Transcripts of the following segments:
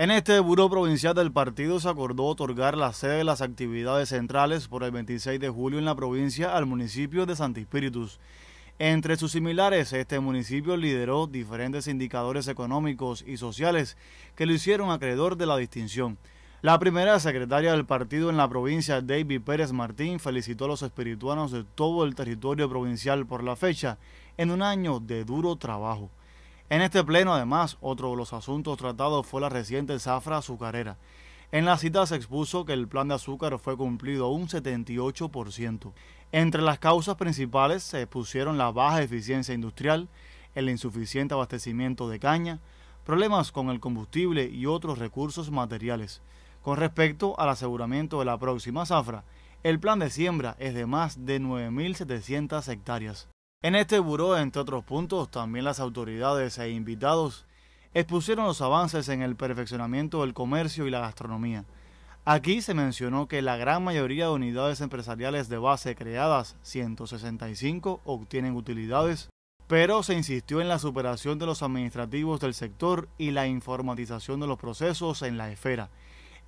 En este Buró Provincial del Partido se acordó otorgar la sede de las actividades centrales por el 26 de julio en la provincia al municipio de Santispíritus. Entre sus similares, este municipio lideró diferentes indicadores económicos y sociales que lo hicieron acreedor de la distinción. La primera secretaria del partido en la provincia, David Pérez Martín, felicitó a los espirituanos de todo el territorio provincial por la fecha, en un año de duro trabajo. En este pleno, además, otro de los asuntos tratados fue la reciente zafra azucarera. En la cita se expuso que el plan de azúcar fue cumplido un 78%. Entre las causas principales se expusieron la baja eficiencia industrial, el insuficiente abastecimiento de caña, problemas con el combustible y otros recursos materiales. Con respecto al aseguramiento de la próxima zafra, el plan de siembra es de más de 9.700 hectáreas. En este buró, entre otros puntos, también las autoridades e invitados expusieron los avances en el perfeccionamiento del comercio y la gastronomía. Aquí se mencionó que la gran mayoría de unidades empresariales de base creadas, 165, obtienen utilidades, pero se insistió en la superación de los administrativos del sector y la informatización de los procesos en la esfera.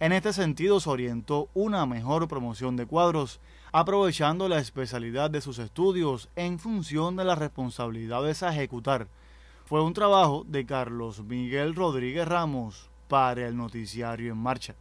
En este sentido se orientó una mejor promoción de cuadros, aprovechando la especialidad de sus estudios en función de las responsabilidades a ejecutar. Fue un trabajo de Carlos Miguel Rodríguez Ramos para el noticiario En Marcha.